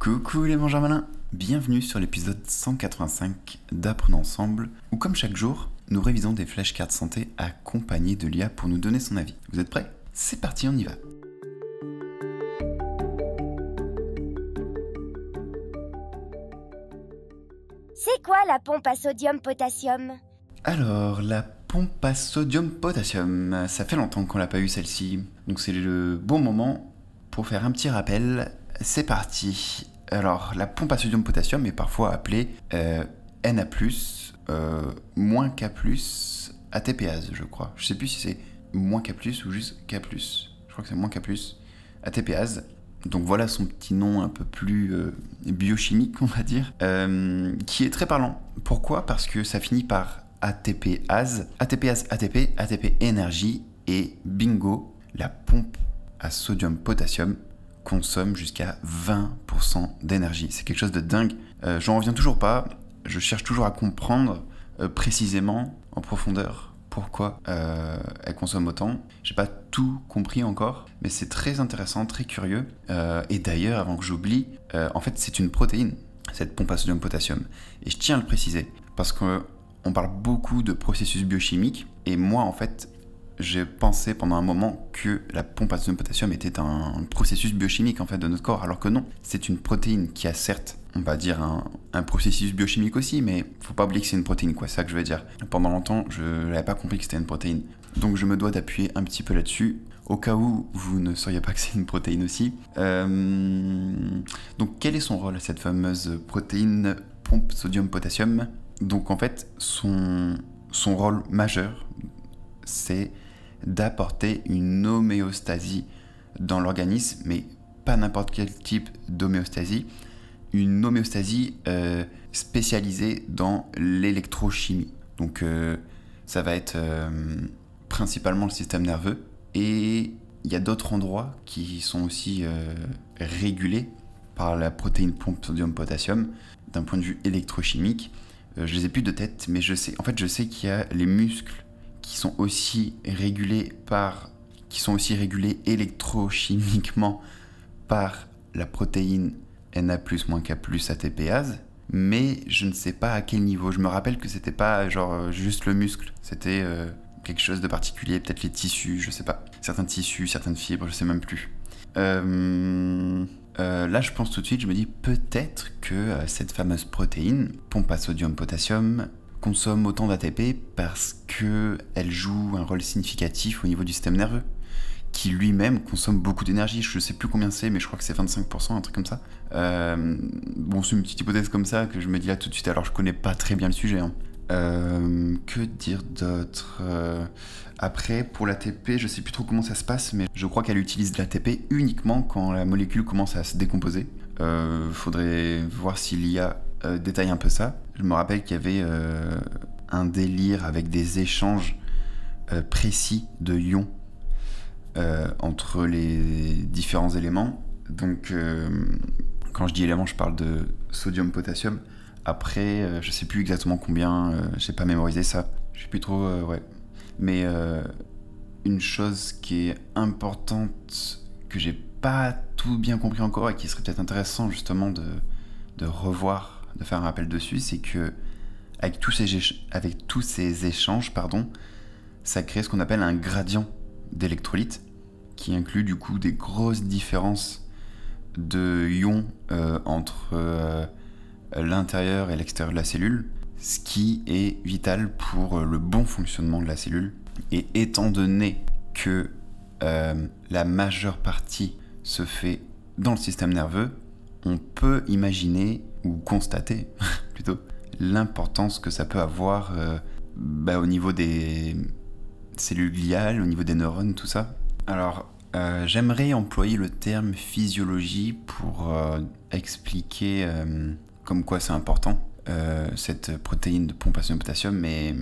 Coucou les mangeurs malins Bienvenue sur l'épisode 185 d'Apprenons ensemble, où comme chaque jour, nous révisons des flashcards santé accompagnées de l'IA pour nous donner son avis. Vous êtes prêts C'est parti, on y va C'est quoi la pompe à sodium-potassium Alors, la pompe à sodium-potassium, ça fait longtemps qu'on l'a pas eu celle-ci, donc c'est le bon moment pour faire un petit rappel. C'est parti alors, la pompe à sodium-potassium est parfois appelée euh, Na+, euh, moins K+, ATPase, je crois. Je sais plus si c'est moins K+, ou juste K+. Je crois que c'est moins K+, ATPase. Donc voilà son petit nom un peu plus euh, biochimique, on va dire, qui est très parlant. Pourquoi Parce que ça finit par ATPase, ATPase, ATP, ATP énergie, et bingo, la pompe à sodium-potassium consomme jusqu'à 20% d'énergie. C'est quelque chose de dingue. Euh, j'en reviens toujours pas. Je cherche toujours à comprendre euh, précisément en profondeur pourquoi euh, elle consomme autant. J'ai pas tout compris encore, mais c'est très intéressant, très curieux. et d'ailleurs, avant que j'oublie, en fait, c'est une protéine, cette pompe à sodium-potassium. Et je tiens à le préciser parce que on parle beaucoup de processus biochimiques et moi en fait j'ai pensé pendant un moment que la pompe à sodium potassium était un processus biochimique en fait de notre corps, alors que non, c'est une protéine qui a certes, on va dire un, processus biochimique aussi, mais faut pas oublier que c'est une protéine quoi, c'est ça que je veux dire. Pendant longtemps, je n'avais pas compris que c'était une protéine, donc je me dois d'appuyer un petit peu là-dessus. Au cas où vous ne sauriez pas que c'est une protéine aussi. Euh, donc quel est son rôle cette fameuse protéine pompe sodium-potassium Donc en fait, son, son rôle majeur, c'est d'apporter une homéostasie dans l'organisme, mais pas n'importe quel type d'homéostasie, une homéostasie euh, spécialisée dans l'électrochimie. Donc euh, ça va être euh, principalement le système nerveux. Et il y a d'autres endroits qui sont aussi régulés par la protéine pompe potassium d'un point de vue électrochimique. je les ai plus de tête, mais je sais, en fait, je sais qu'il y a les muscles qui sont aussi régulés par qui sont aussi régulés électrochimiquement par la protéine Na+-K+ ATPase, mais je ne sais pas à quel niveau. Je me rappelle que c'était pas genre juste le muscle, c'était euh, quelque chose de particulier, peut-être les tissus, je sais pas. Certains tissus, certaines fibres, je sais même plus. Euh, euh, là, je pense tout de suite, je me dis peut-être que cette fameuse protéine pompe à sodium-potassium consomme autant d'ATP parce que elle joue un rôle significatif au niveau du système nerveux, qui lui-même consomme beaucoup d'énergie. Je ne sais plus combien c'est, mais je crois que c'est 25%, un truc comme ça. Euh, bon, c'est une petite hypothèse comme ça que je me dis là tout de suite, alors je connais pas très bien le sujet. Hein. Euh, que dire d'autre euh, Après, pour l'ATP, je sais plus trop comment ça se passe, mais je crois qu'elle utilise de l'ATP uniquement quand la molécule commence à se décomposer. faudrait voir s'il y a euh, détaille un peu ça. Je me rappelle qu'il y avait euh, un délire avec des échanges euh, précis de ions entre les différents éléments. Donc, quand je dis éléments, je parle de sodium, potassium. Après, je sais plus exactement combien, Je j'ai pas mémorisé ça. Je sais plus trop, ouais. Mais une chose qui est importante que j'ai pas tout bien compris encore et qui serait peut-être intéressant justement de revoir de faire un rappel dessus, c'est que avec tous ces, avec tous ces échanges, pardon, ça crée ce qu'on appelle un gradient d'électrolytes, qui inclut du coup des grosses différences de ions euh, entre euh, l'intérieur et l'extérieur de la cellule, ce qui est vital pour euh, le bon fonctionnement de la cellule. Et étant donné que la majeure partie se fait dans le système nerveux, on peut imaginer ou constater plutôt, l'importance que ça peut avoir euh, bah, au niveau des cellules gliales, au niveau des neurones, tout ça. Alors, euh, j'aimerais employer le terme physiologie pour euh, expliquer comme quoi c'est important, cette protéine de pompation de potassium, mais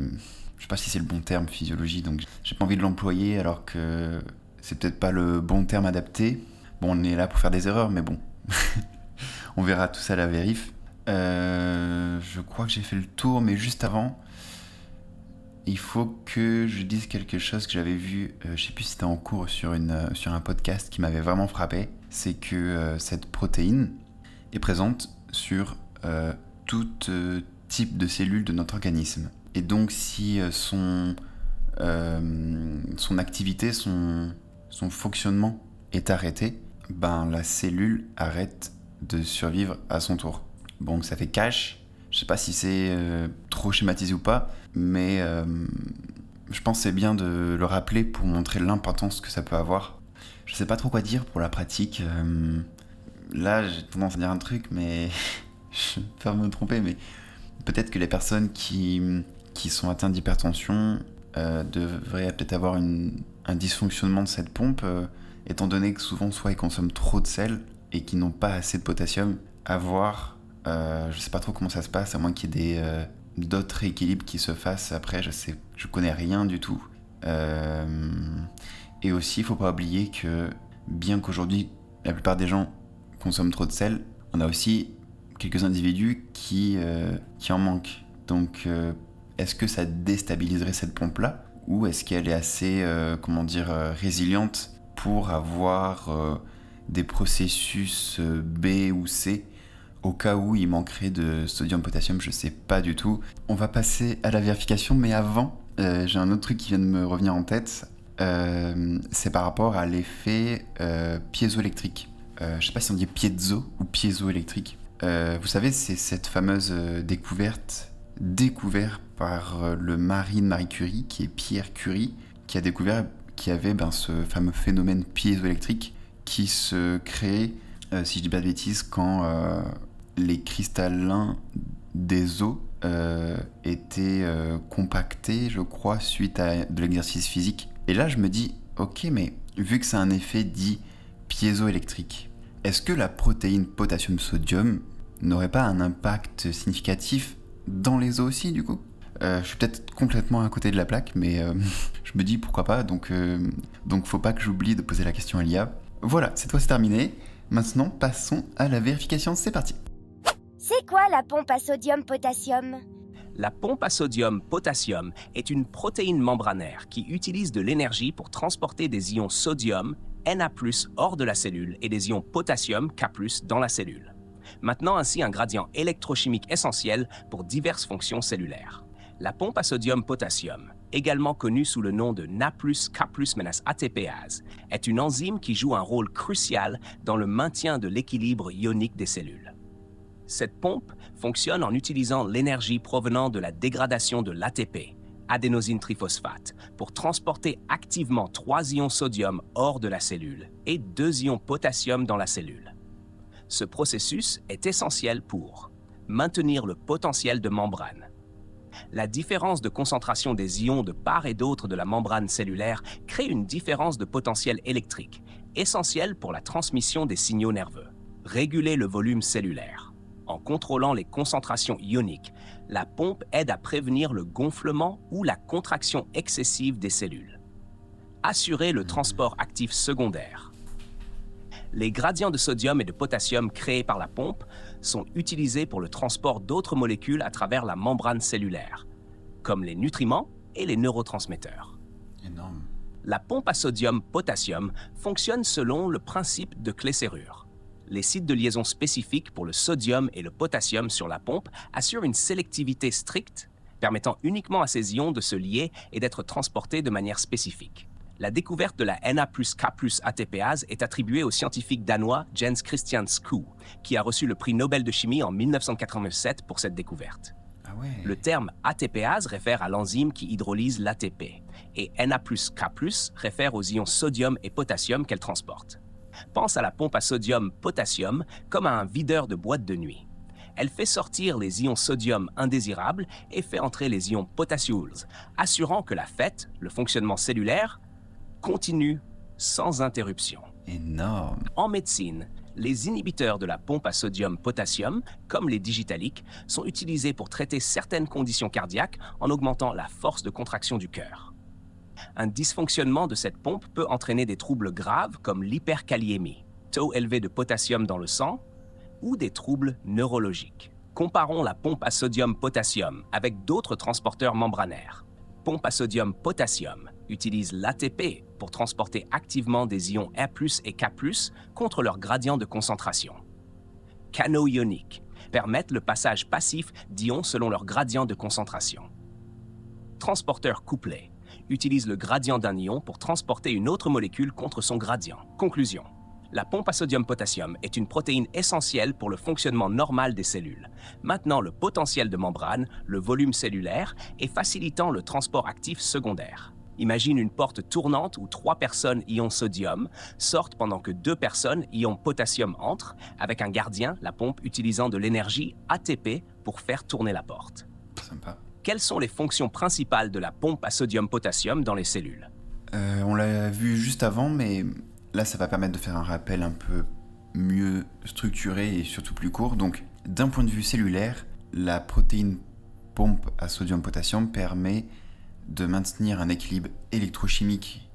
je sais pas si c'est le bon terme, physiologie, donc j'ai pas envie de l'employer alors que c'est peut-être pas le bon terme adapté. Bon, on est là pour faire des erreurs, mais bon. On verra tout ça à la vérif. Euh, je crois que j'ai fait le tour, mais juste avant, il faut que je dise quelque chose que j'avais vu, euh, je sais plus si c'était en cours sur, une, euh, sur un podcast qui m'avait vraiment frappé, c'est que cette protéine est présente sur tout type de cellules de notre organisme. Et donc si son, son activité, son, son fonctionnement est arrêté, ben la cellule arrête de survivre à son tour. Bon, ça fait cash. Je sais pas si c'est euh, trop schématisé ou pas, mais euh, je pense c'est bien de le rappeler pour montrer l'importance que ça peut avoir. Je sais pas trop quoi dire pour la pratique. Euh, là, j'ai tendance à dire un truc, mais je vais me tromper, mais peut-être que les personnes qui, sont atteintes d'hypertension devraient peut-être avoir un dysfonctionnement de cette pompe, étant donné que souvent soit ils consomment trop de sel, et qui n'ont pas assez de potassium, à voir. Euh, je sais pas trop comment ça se passe, à moins qu'il y ait euh, d'autres équilibres qui se fassent après. Je sais, je connais rien du tout. Euh, et aussi, il faut pas oublier que bien qu'aujourd'hui la plupart des gens consomment trop de sel, on a aussi quelques individus qui, euh, qui en manquent. Donc, est-ce que ça déstabiliserait cette pompe-là Ou est-ce qu'elle est assez, comment dire, résiliente pour avoir des processus euh, B ou C au cas où il manquerait de sodium-potassium, je sais pas du tout. On va passer à la vérification, mais avant, euh, j'ai un autre truc qui vient de me revenir en tête. Euh, c'est par rapport à l'effet euh, piézoélectrique. je sais pas si on dit piezo ou piézoélectrique. vous savez, c'est cette fameuse découverte découverte par le mari de Marie Curie, qui est Pierre Curie, qui a découvert qu'il y avait ben, ce fameux phénomène piézoélectrique qui se crée, euh, si je dis pas de bêtises, quand euh, les cristallins des os euh, étaient compactés, je crois, suite à de l'exercice physique. Et là, je me dis, ok, mais vu que c'est un effet dit piézoélectrique, est-ce que la protéine potassium-sodium n'aurait pas un impact significatif dans les os aussi, du coup je suis peut-être complètement à côté de la plaque, mais je me dis pourquoi pas. Donc, donc faut pas que j'oublie de poser la question à l'IA. Voilà, cette fois c'est terminé. Maintenant, passons à la vérification. C'est parti. C'est quoi la pompe à sodium-potassium La pompe à sodium-potassium est une protéine membranaire qui utilise de l'énergie pour transporter des ions sodium, Na+, hors de la cellule et des ions potassium, K+, dans la cellule maintenant ainsi un gradient électrochimique essentiel pour diverses fonctions cellulaires. La pompe à sodium-potassium également connue sous le nom de na ménas atpase est une enzyme qui joue un rôle crucial dans le maintien de l'équilibre ionique des cellules. Cette pompe fonctionne en utilisant l'énergie provenant de la dégradation de l'ATP, adénosine triphosphate, pour transporter activement trois ions sodium hors de la cellule et deux ions potassium dans la cellule. Ce processus est essentiel pour maintenir le potentiel de membrane, la différence de concentration des ions de part et d'autre de la membrane cellulaire crée une différence de potentiel électrique, essentielle pour la transmission des signaux nerveux. Réguler le volume cellulaire. En contrôlant les concentrations ioniques, la pompe aide à prévenir le gonflement ou la contraction excessive des cellules. Assurer le transport actif secondaire. Les gradients de sodium et de potassium créés par la pompe sont utilisés pour le transport d'autres molécules à travers la membrane cellulaire, comme les nutriments et les neurotransmetteurs. La pompe à sodium-potassium fonctionne selon le principe de clé-serrure. Les sites de liaison spécifiques pour le sodium et le potassium sur la pompe assurent une sélectivité stricte, permettant uniquement à ces ions de se lier et d'être transportés de manière spécifique. La découverte de la Na plus K plus ATPase est attribuée au scientifique danois Jens Christian Skou, qui a reçu le prix Nobel de chimie en 1987 pour cette découverte. Ah le terme ATPase réfère à l'enzyme qui hydrolyse l'ATP, et Na plus K plus réfère aux ions sodium et potassium qu'elle transporte. Pense à la pompe à sodium-potassium comme à un videur de boîte de nuit elle fait sortir les ions sodium indésirables et fait entrer les ions potassiules, assurant que la fête, le fonctionnement cellulaire, continue sans interruption. Énorme. En médecine, les inhibiteurs de la pompe à sodium-potassium, comme les digitaliques, sont utilisés pour traiter certaines conditions cardiaques en augmentant la force de contraction du cœur. Un dysfonctionnement de cette pompe peut entraîner des troubles graves comme l'hyperkaliémie, taux élevé de potassium dans le sang, ou des troubles neurologiques. Comparons la pompe à sodium-potassium avec d'autres transporteurs membranaires. Pompe à sodium-potassium utilisent l'ATP pour transporter activement des ions R et K contre leur gradient de concentration. Canaux ioniques permettent le passage passif d'ions selon leur gradient de concentration. Transporteurs couplés utilisent le gradient d'un ion pour transporter une autre molécule contre son gradient. Conclusion. La pompe à sodium-potassium est une protéine essentielle pour le fonctionnement normal des cellules, maintenant le potentiel de membrane, le volume cellulaire et facilitant le transport actif secondaire. Imagine une porte tournante où trois personnes ion sodium sortent pendant que deux personnes ion potassium entrent, avec un gardien, la pompe, utilisant de l'énergie ATP pour faire tourner la porte. Sympa. Quelles sont les fonctions principales de la pompe à sodium-potassium dans les cellules euh, On l'a vu juste avant, mais là, ça va permettre de faire un rappel un peu mieux structuré et surtout plus court. Donc, d'un point de vue cellulaire, la protéine pompe à sodium-potassium permet de maintenir un équilibre électrochimique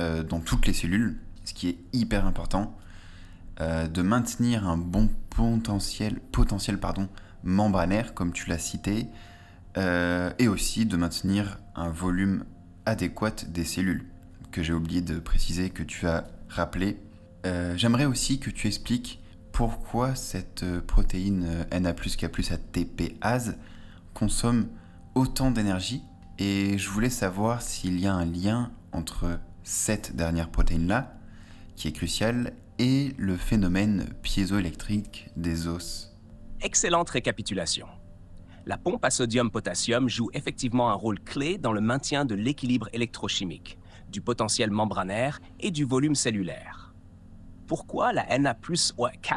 euh, dans toutes les cellules, ce qui est hyper important, euh, de maintenir un bon potentiel, potentiel pardon, membranaire, comme tu l'as cité, euh, et aussi de maintenir un volume adéquat des cellules, que j'ai oublié de préciser, que tu as rappelé. J'aimerais aussi que tu expliques pourquoi cette protéine Na+K+ATPase consomme autant d'énergie et je voulais savoir s'il y a un lien entre cette dernière protéine-là, qui est cruciale, et le phénomène piézoélectrique des os. Excellente récapitulation. La pompe à sodium-potassium joue effectivement un rôle clé dans le maintien de l'équilibre électrochimique, du potentiel membranaire et du volume cellulaire. Pourquoi la Na+, ou K+,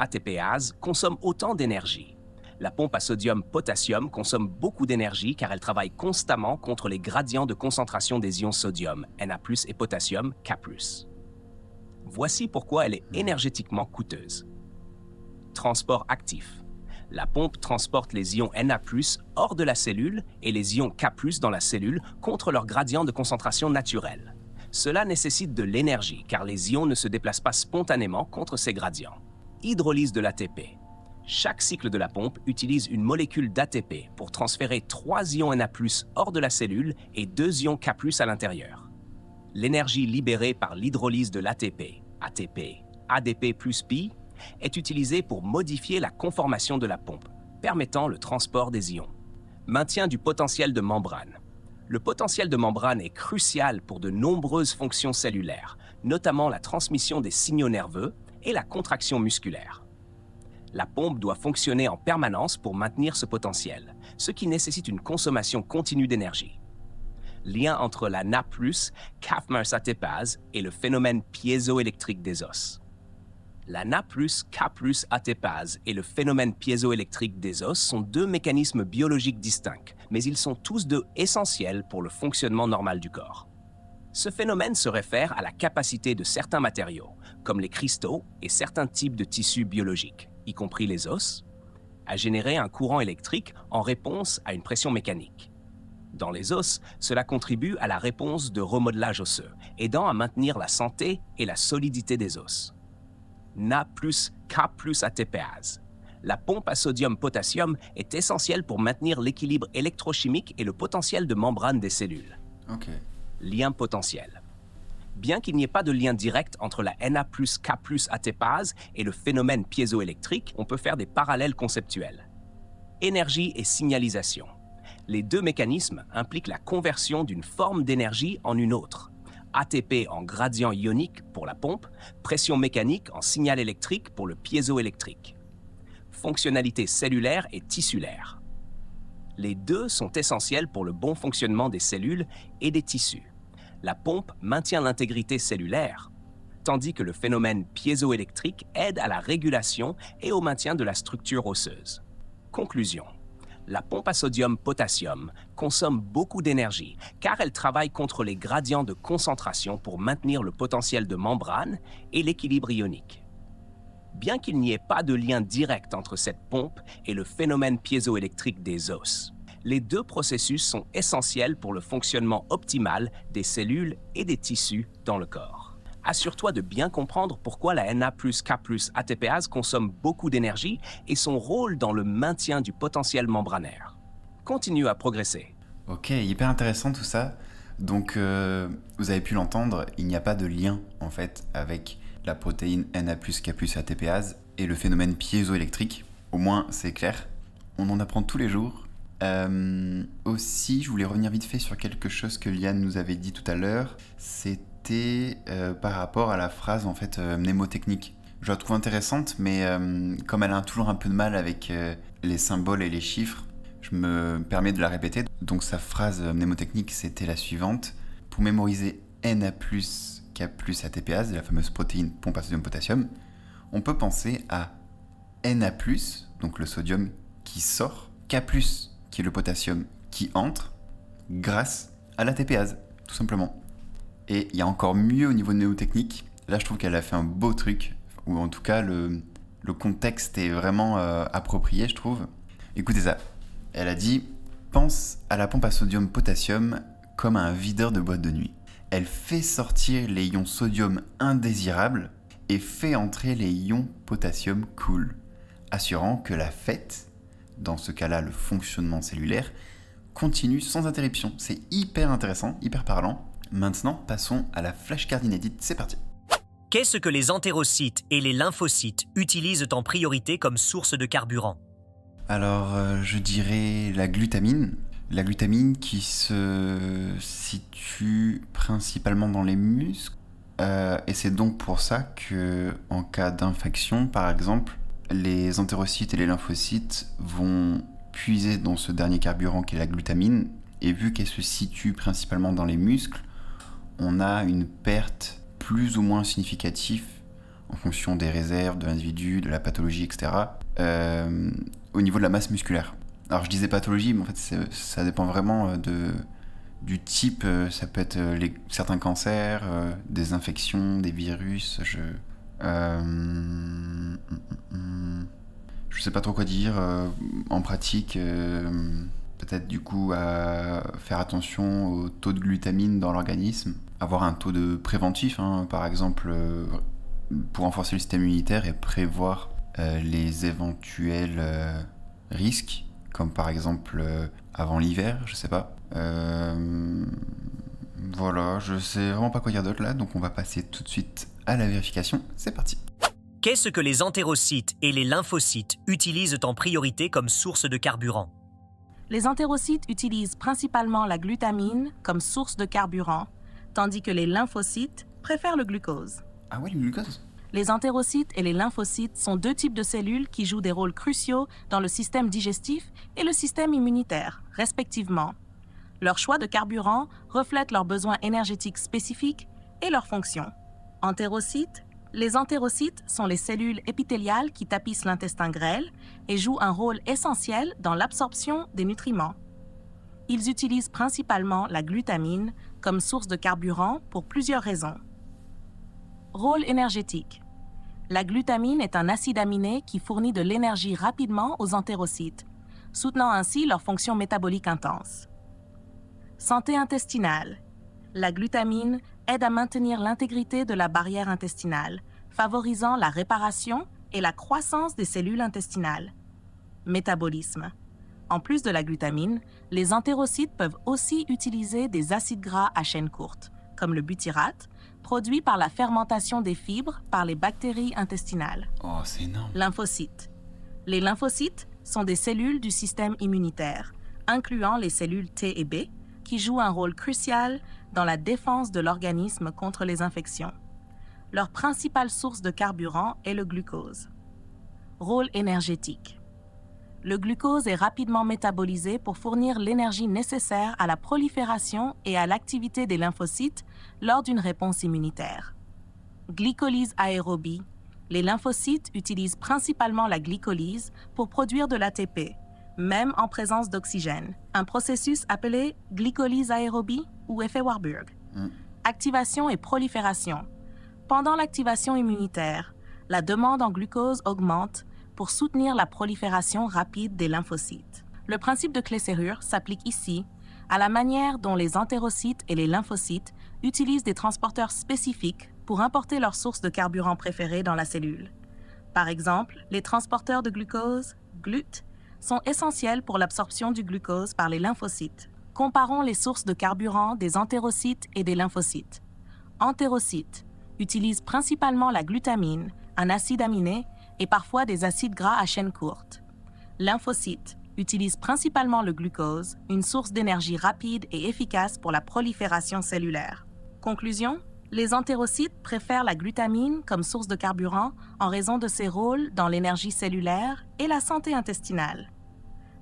ATPase consomme autant d'énergie la pompe à sodium-potassium consomme beaucoup d'énergie car elle travaille constamment contre les gradients de concentration des ions sodium, Na+, et potassium, K+. Voici pourquoi elle est hmm. énergétiquement coûteuse. Transport actif. La pompe transporte les ions Na+, hors de la cellule et les ions K+, dans la cellule contre leur gradient de concentration naturel. Cela nécessite de l'énergie car les ions ne se déplacent pas spontanément contre ces gradients. Hydrolyse de l'ATP. Chaque cycle de la pompe utilise une molécule d'ATP pour transférer 3 ions Na+, hors de la cellule et 2 ions K+, à l'intérieur. L'énergie libérée par l'hydrolyse de l'ATP, ATP, ADP plus Pi, est utilisée pour modifier la conformation de la pompe, permettant le transport des ions. Maintien du potentiel de membrane. Le potentiel de membrane est crucial pour de nombreuses fonctions cellulaires, notamment la transmission des signaux nerveux et la contraction musculaire. La pompe doit fonctionner en permanence pour maintenir ce potentiel, ce qui nécessite une consommation continue d'énergie. Lien entre la Na+ russe atepas et le phénomène piézoélectrique des os. La Na+ k+ atepas et le phénomène piézoélectrique des os sont deux mécanismes biologiques distincts, mais ils sont tous deux essentiels pour le fonctionnement normal du corps. Ce phénomène se réfère à la capacité de certains matériaux, comme les cristaux et certains types de tissus biologiques, y compris les os, à générer un courant électrique en réponse à une pression mécanique. Dans les os, cela contribue à la réponse de remodelage osseux, aidant à maintenir la santé et la solidité des os. Na plus K plus ATPase. La pompe à sodium-potassium est essentielle pour maintenir l'équilibre électrochimique et le potentiel de membrane des cellules. Lien potentiel bien qu'il n'y ait pas de lien direct entre la Na K plus ATPase et le phénomène piézoélectrique, on peut faire des parallèles conceptuels. Énergie et signalisation. Les deux mécanismes impliquent la conversion d'une forme d'énergie en une autre. ATP en gradient ionique pour la pompe, pression mécanique en signal électrique pour le piézoélectrique. Fonctionnalité cellulaire et tissulaire. Les deux sont essentiels pour le bon fonctionnement des cellules et des tissus la pompe maintient l'intégrité cellulaire, tandis que le phénomène piézoélectrique aide à la régulation et au maintien de la structure osseuse. Conclusion. La pompe à sodium-potassium consomme beaucoup d'énergie car elle travaille contre les gradients de concentration pour maintenir le potentiel de membrane et l'équilibre ionique. Bien qu'il n'y ait pas de lien direct entre cette pompe et le phénomène piézoélectrique des os, les deux processus sont essentiels pour le fonctionnement optimal des cellules et des tissus dans le corps. Assure-toi de bien comprendre pourquoi la Na K ATPase consomme beaucoup d'énergie et son rôle dans le maintien du potentiel membranaire. Continue à progresser. Ok, hyper intéressant tout ça. Donc, euh, vous avez pu l'entendre, il n'y a pas de lien en fait avec la protéine Na K ATPase et le phénomène piézoélectrique. Au moins, c'est clair. On en apprend tous les jours euh, aussi, je voulais revenir vite fait sur quelque chose que Liane nous avait dit tout à l'heure. C'était euh, par rapport à la phrase en fait euh, mnémotechnique. Je la trouve intéressante, mais comme elle a toujours un peu de mal avec les symboles et les chiffres, je me permets de la répéter. Donc sa phrase mnémotechnique, c'était la suivante. Pour mémoriser Na+, K+, ATPase, la fameuse protéine pompe à sodium-potassium, on peut penser à Na+, donc le sodium qui sort, K+, qui est le potassium, qui entre grâce à la TPase, tout simplement. Et il y a encore mieux au niveau néotechnique. Là, je trouve qu'elle a fait un beau truc, ou en tout cas, le, le contexte est vraiment euh, approprié, je trouve. Écoutez ça. Elle a dit Pense à la pompe à sodium-potassium comme à un videur de boîte de nuit. Elle fait sortir les ions sodium indésirables et fait entrer les ions potassium cool, assurant que la fête dans ce cas-là le fonctionnement cellulaire, continue sans interruption. C'est hyper intéressant, hyper parlant. Maintenant, passons à la flashcard inédite. C'est parti. Qu'est-ce que les entérocytes et les lymphocytes utilisent en priorité comme source de carburant Alors, euh, je dirais la glutamine. La glutamine qui se situe principalement dans les muscles. Euh, et c'est donc pour ça que, en cas d'infection, par exemple, les entérocytes et les lymphocytes vont puiser dans ce dernier carburant qui est la glutamine, et vu qu'elle se situe principalement dans les muscles, on a une perte plus ou moins significative en fonction des réserves, de l'individu, de la pathologie, etc., euh, au niveau de la masse musculaire. Alors je disais pathologie, mais en fait ça dépend vraiment euh, de, du type, euh, ça peut être certains cancers, des infections, des virus, je... Hum, hum, hum, je sais pas trop quoi dire. Euh, en pratique, euh, peut-être du coup à faire attention au taux de glutamine dans l'organisme, avoir un taux de préventif, hein, par exemple euh, pour renforcer le système immunitaire et prévoir les éventuels risques, comme par exemple avant l'hiver, je sais pas. Voilà, je sais vraiment pas quoi dire d'autre là, donc on va passer tout de suite à la vérification. C'est parti. Qu'est-ce que les entérocytes et les lymphocytes utilisent en priorité comme source de carburant Les entérocytes utilisent principalement la glutamine comme source de carburant, tandis que les lymphocytes préfèrent le glucose. Ah oui, le glucose les entérocytes et les lymphocytes sont deux types de cellules qui jouent des rôles cruciaux dans le système digestif et le système immunitaire, respectivement. Leur choix de carburant reflète leurs besoins énergétiques spécifiques et leurs fonctions. Entérocytes les entérocytes sont les cellules épithéliales qui tapissent l'intestin grêle et jouent un rôle essentiel dans l'absorption des nutriments. Ils utilisent principalement la glutamine comme source de carburant pour plusieurs raisons. Rôle énergétique. La glutamine est un acide aminé qui fournit de l'énergie rapidement aux entérocytes, soutenant ainsi leur fonction métabolique intense. Santé intestinale. La glutamine aide à maintenir l'intégrité de la barrière intestinale, favorisant la réparation et la croissance des cellules intestinales. Métabolisme. En plus de la glutamine, les entérocytes peuvent aussi utiliser des acides gras à chaîne courte, comme le butyrate, produit par la fermentation des fibres par les bactéries intestinales. Oh, c'est Lymphocytes. Les lymphocytes sont des cellules du système immunitaire, incluant les cellules T et B, qui jouent un rôle crucial dans la défense de l'organisme contre les infections. Leur principale source de carburant est le glucose. Rôle énergétique. Le glucose est rapidement métabolisé pour fournir l'énergie nécessaire à la prolifération et à l'activité des lymphocytes lors d'une réponse immunitaire. Glycolyse aérobie. Les lymphocytes utilisent principalement la glycolyse pour produire de l'ATP, même en présence d'oxygène, un processus appelé glycolyse aérobie ou effet Warburg. Hmm. Activation et prolifération. Pendant l'activation immunitaire, la demande en glucose augmente pour soutenir la prolifération rapide des lymphocytes. Le principe de clé serrure s'applique ici à la manière dont les entérocytes et les lymphocytes utilisent des transporteurs spécifiques pour importer leur source de carburant préférée dans la cellule. Par exemple, les transporteurs de glucose, GLUT, sont essentielles pour l'absorption du glucose par les lymphocytes. Comparons les sources de carburant des entérocytes et des lymphocytes. Entérocytes utilisent principalement la glutamine, un acide aminé et parfois des acides gras à chaîne courte. Lymphocytes utilisent principalement le glucose, une source d'énergie rapide et efficace pour la prolifération cellulaire. Conclusion les entérocytes préfèrent la glutamine comme source de carburant en raison de ses rôles dans l'énergie cellulaire et la santé intestinale.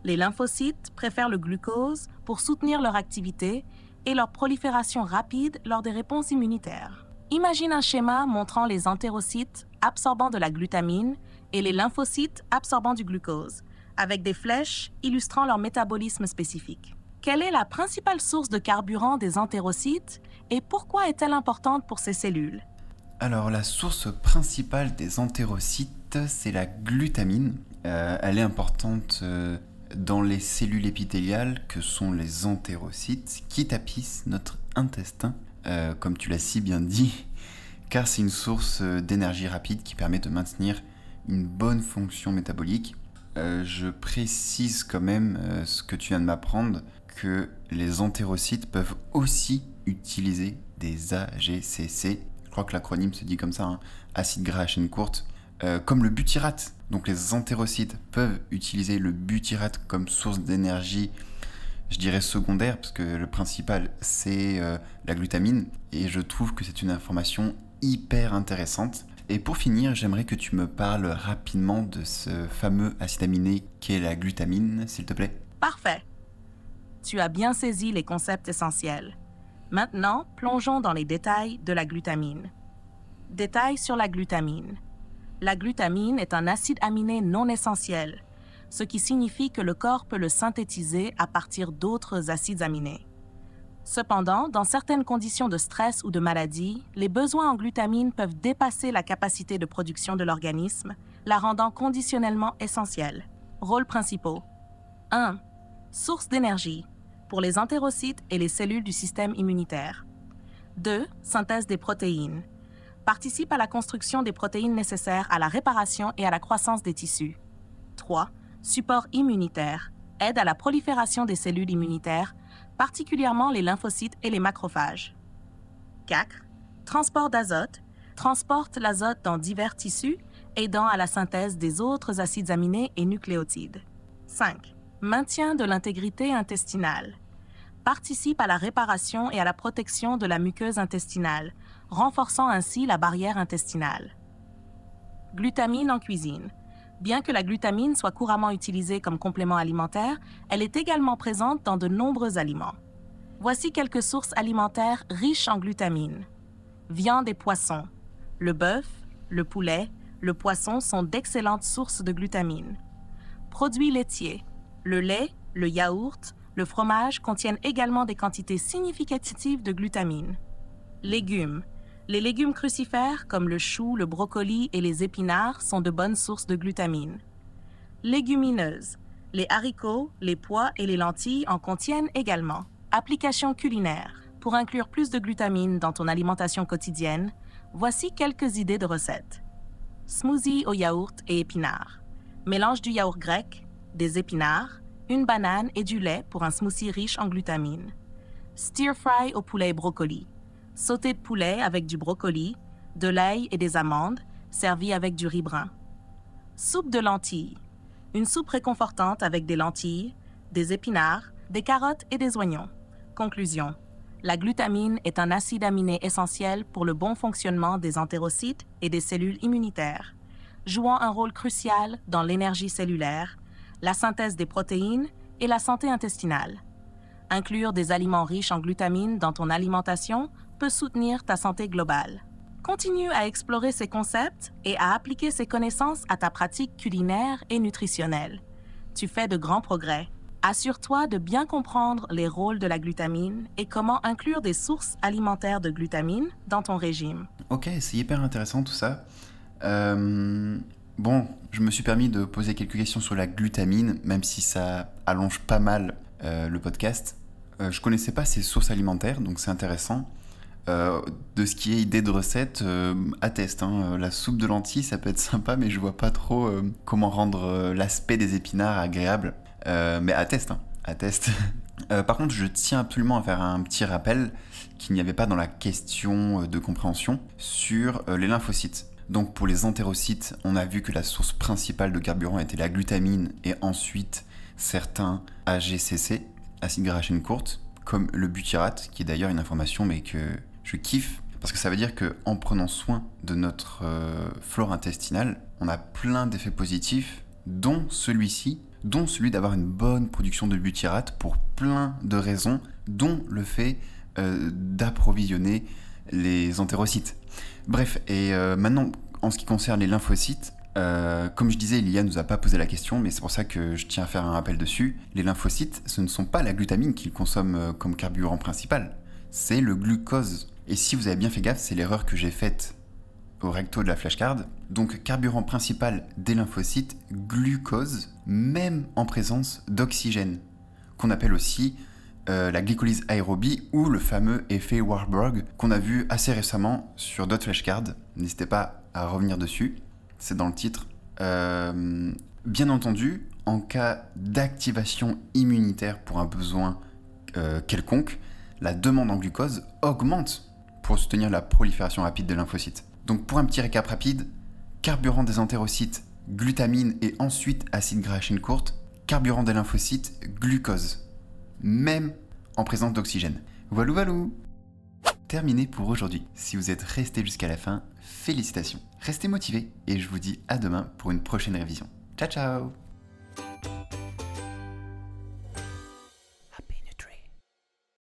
Les lymphocytes préfèrent le glucose pour soutenir leur activité et leur prolifération rapide lors des réponses immunitaires. Imagine un schéma montrant les entérocytes absorbant de la glutamine et les lymphocytes absorbant du glucose, avec des flèches illustrant leur métabolisme spécifique. Quelle est la principale source de carburant des entérocytes et pourquoi est-elle importante pour ces cellules Alors la source principale des entérocytes, c'est la glutamine. Euh, elle est importante euh, dans les cellules épithéliales que sont les entérocytes qui tapissent notre intestin, euh, comme tu l'as si bien dit, car c'est une source d'énergie rapide qui permet de maintenir une bonne fonction métabolique. je précise quand même ce que tu viens de m'apprendre, que les entérocytes peuvent aussi utiliser des AGCC. Je crois que l'acronyme se dit comme ça, hein. acide gras à chaîne courte, euh, comme le butyrate. Donc les entérocytes peuvent utiliser le butyrate comme source d'énergie, je dirais secondaire, parce que le principal c'est euh, la glutamine. Et je trouve que c'est une information hyper intéressante. Et pour finir, j'aimerais que tu me parles rapidement de ce fameux acide aminé qu'est la glutamine, s'il te plaît. Parfait. Tu as bien saisi les concepts essentiels. Maintenant, plongeons dans les détails de la glutamine. Détails sur la glutamine. La glutamine est un acide aminé non essentiel, ce qui signifie que le corps peut le synthétiser à partir d'autres acides aminés. Cependant, dans certaines conditions de stress ou de maladie, les besoins en glutamine peuvent dépasser la capacité de production de l'organisme, la rendant conditionnellement essentielle. Rôles principaux 1. Source d'énergie pour les entérocytes et les cellules du système immunitaire. 2. Synthèse des protéines. Participe à la construction des protéines nécessaires à la réparation et à la croissance des tissus. 3. Support immunitaire. Aide à la prolifération des cellules immunitaires, particulièrement les lymphocytes et les macrophages. 4. Transport d'azote. Transporte l'azote dans divers tissus, aidant à la synthèse des autres acides aminés et nucléotides. 5 maintien de l'intégrité intestinale, participe à la réparation et à la protection de la muqueuse intestinale, renforçant ainsi la barrière intestinale. Glutamine en cuisine. Bien que la glutamine soit couramment utilisée comme complément alimentaire, elle est également présente dans de nombreux aliments. Voici quelques sources alimentaires riches en glutamine. Viande et poisson. Le bœuf, le poulet, le poisson sont d'excellentes sources de glutamine. Produits laitiers. Le lait, le yaourt, le fromage contiennent également des quantités significatives de glutamine. Légumes. Les légumes crucifères comme le chou, le brocoli et les épinards sont de bonnes sources de glutamine. Légumineuses. Les haricots, les pois et les lentilles en contiennent également. Application culinaire. Pour inclure plus de glutamine dans ton alimentation quotidienne, voici quelques idées de recettes. Smoothie au yaourt et épinards. Mélange du yaourt grec, des épinards, une banane et du lait pour un smoothie riche en glutamine. Stir fry au poulet et brocoli. Sauté de poulet avec du brocoli, de l'ail et des amandes, servi avec du riz brun. Soupe de lentilles. Une soupe réconfortante avec des lentilles, des épinards, des carottes et des oignons. Conclusion. La glutamine est un acide aminé essentiel pour le bon fonctionnement des entérocytes et des cellules immunitaires, jouant un rôle crucial dans l'énergie cellulaire, la synthèse des protéines et la santé intestinale. Inclure des aliments riches en glutamine dans ton alimentation peut soutenir ta santé globale. Continue à explorer ces concepts et à appliquer ces connaissances à ta pratique culinaire et nutritionnelle. Tu fais de grands progrès. Assure-toi de bien comprendre les rôles de la glutamine et comment inclure des sources alimentaires de glutamine dans ton régime. Ok, c'est hyper intéressant tout ça. Euh, Bon, je me suis permis de poser quelques questions sur la glutamine, même si ça allonge pas mal euh, le podcast. Euh, je connaissais pas ses sources alimentaires, donc c'est intéressant. Euh, de ce qui est idée de recette, atteste. Hein. la soupe de lentilles, ça peut être sympa, mais je vois pas trop comment rendre l'aspect des épinards agréable. mais atteste, hein. atteste. par contre, je tiens absolument à faire un petit rappel qu'il n'y avait pas dans la question de compréhension sur les lymphocytes. Donc pour les entérocytes, on a vu que la source principale de carburant était la glutamine et ensuite certains AGCC, acides gras à chaîne courte, comme le butyrate, qui est d'ailleurs une information mais que je kiffe parce que ça veut dire qu'en prenant soin de notre euh, flore intestinale, on a plein d'effets positifs, dont celui-ci, dont celui d'avoir une bonne production de butyrate pour plein de raisons, dont le fait euh, d'approvisionner les entérocytes. Bref, et euh, maintenant, en ce qui concerne les lymphocytes, euh, comme je disais, Lia nous a pas posé la question, mais c'est pour ça que je tiens à faire un rappel dessus. Les lymphocytes, ce ne sont pas la glutamine qu'ils consomment euh, comme carburant principal, c'est le glucose. Et si vous avez bien fait gaffe, c'est l'erreur que j'ai faite au recto de la flashcard. Donc carburant principal des lymphocytes, glucose, même en présence d'oxygène, qu'on appelle aussi euh, la glycolyse aérobie ou le fameux effet Warburg qu'on a vu assez récemment sur d'autres flashcards. N'hésitez pas à revenir dessus, c'est dans le titre. Euh, bien entendu, en cas d'activation immunitaire pour un besoin euh, quelconque, la demande en glucose augmente pour soutenir la prolifération rapide des lymphocytes. Donc pour un petit récap rapide, carburant des entérocytes, glutamine et ensuite acide gras à courte, carburant des lymphocytes, glucose même en présence d'oxygène. Voilou valou Terminé pour aujourd'hui. Si vous êtes resté jusqu'à la fin, félicitations. Restez motivés et je vous dis à demain pour une prochaine révision. Ciao ciao